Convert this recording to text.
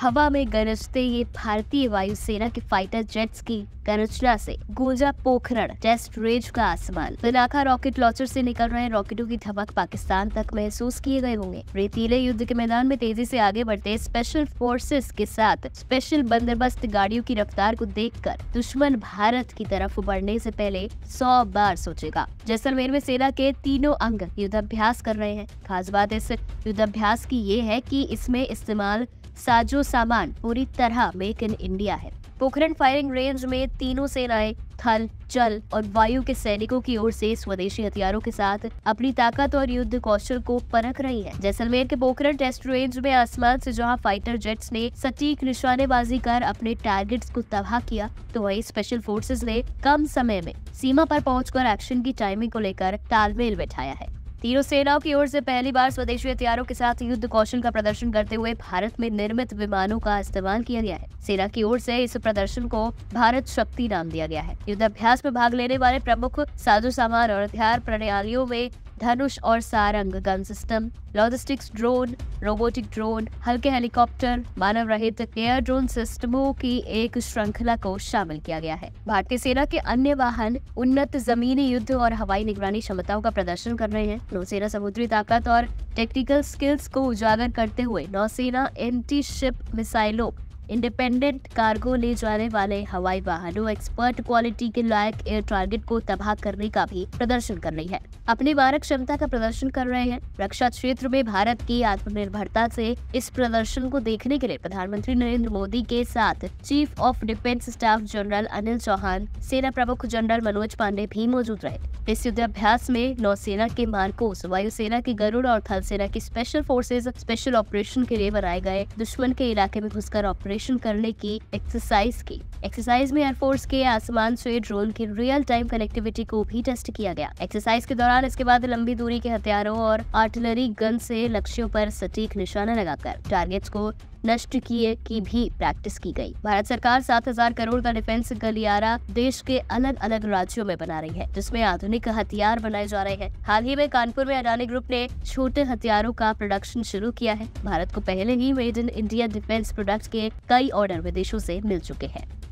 हवा में गरजते ये भारतीय वायुसेना के फाइटर जेट्स की गरजना से गूंजा पोखरण टेस्ट रेंज का आसमान बिनाखा रॉकेट लॉन्चर से निकल रहे रॉकेटों की धमक पाकिस्तान तक महसूस किए गए होंगे रेतीले युद्ध के मैदान में तेजी से आगे बढ़ते स्पेशल फोर्सेस के साथ स्पेशल बंदोबस्त गाड़ियों की रफ्तार को देख दुश्मन भारत की तरफ बढ़ने ऐसी पहले सौ बार सोचेगा जैसलमेर में सेना के तीनों अंग युद्धाभ्यास कर रहे हैं खास बात इस युद्धाभ्यास की ये है की इसमें इस्तेमाल साजो सामान पूरी तरह मेक इन इंडिया है पोखरण फायरिंग रेंज में तीनों सेनाएं थल जल और वायु के सैनिकों की ओर से स्वदेशी हथियारों के साथ अपनी ताकत और युद्ध कौशल को परख रही है जैसलमेर के पोखरण टेस्ट रेंज में आसमान से जहां फाइटर जेट्स ने सटीक निशानेबाजी कर अपने टारगेट्स को तबाह किया तो वही स्पेशल फोर्सेज ने कम समय में सीमा पर पहुंचकर एक्शन की टाइमिंग को लेकर तालमेल बैठाया है तीनों सेनाओं की ओर से पहली बार स्वदेशी हथियारों के साथ युद्ध कौशल का प्रदर्शन करते हुए भारत में निर्मित विमानों का इस्तेमाल किया गया है सेना की ओर से इस प्रदर्शन को भारत शक्ति नाम दिया गया है युद्धाभ्यास में भाग लेने वाले प्रमुख साधु सामान और हथियार प्रणालियों में धनुष और Sarang gun system logistics drone robotic drone हल्के हेलीकॉप्टर मानव रहित एयर ड्रोन सिस्टमों की एक श्रृंखला को शामिल किया गया है भारतीय सेना के अन्य वाहन उन्नत जमीनी युद्ध और हवाई निगरानी क्षमताओं का प्रदर्शन कर रहे हैं नौसेना समुद्री ताकत और टेक्निकल स्किल्स को उजागर करते हुए नौसेना एंटी शिप मिसाइलों इंडिपेंडेंट कार्गो ले जाने वाले हवाई वाहनों एक्सपर्ट क्वालिटी के लायक एयर टारगेट को तबाह करने का भी प्रदर्शन कर रही है अपनी मारक क्षमता का प्रदर्शन कर रहे हैं रक्षा क्षेत्र में भारत की आत्मनिर्भरता से इस प्रदर्शन को देखने के लिए प्रधानमंत्री नरेंद्र मोदी के साथ chief of defence staff general Anil Chauhan सेना प्रमुख जनरल मनोज पांडे भी मौजूद रहे इस युद्धाभ्यास में नौसेना के मार्कोस वायुसेना के गरुड़ और थल सेना की स्पेशल फोर्सेज स्पेशल ऑपरेशन के लिए बनाए गए दुश्मन के इलाके में घुसकर ऑपरेशन ऑपरेशन करने की एक्सरसाइज की एक्सरसाइज में एयरफोर्स के आसमान से ड्रोन की रियल टाइम कनेक्टिविटी को भी टेस्ट किया गया एक्सरसाइज के दौरान इसके बाद लंबी दूरी के हथियारों और आर्टिलरी गन से लक्ष्यों पर सटीक निशाना लगाकर टारगेट्स को नष्ट किए की भी प्रैक्टिस की गई भारत सरकार 7000 करोड़ का डिफेंस गलियारा देश के अलग अलग राज्यों में बना रही है जिसमें आधुनिक हथियार बनाए जा रहे हैं हाल ही में कानपुर में अडानी ग्रुप ने छोटे हथियारों का प्रोडक्शन शुरू किया है भारत को पहले ही made in India defence product के कई ऑर्डर विदेशों ऐसी मिल चुके हैं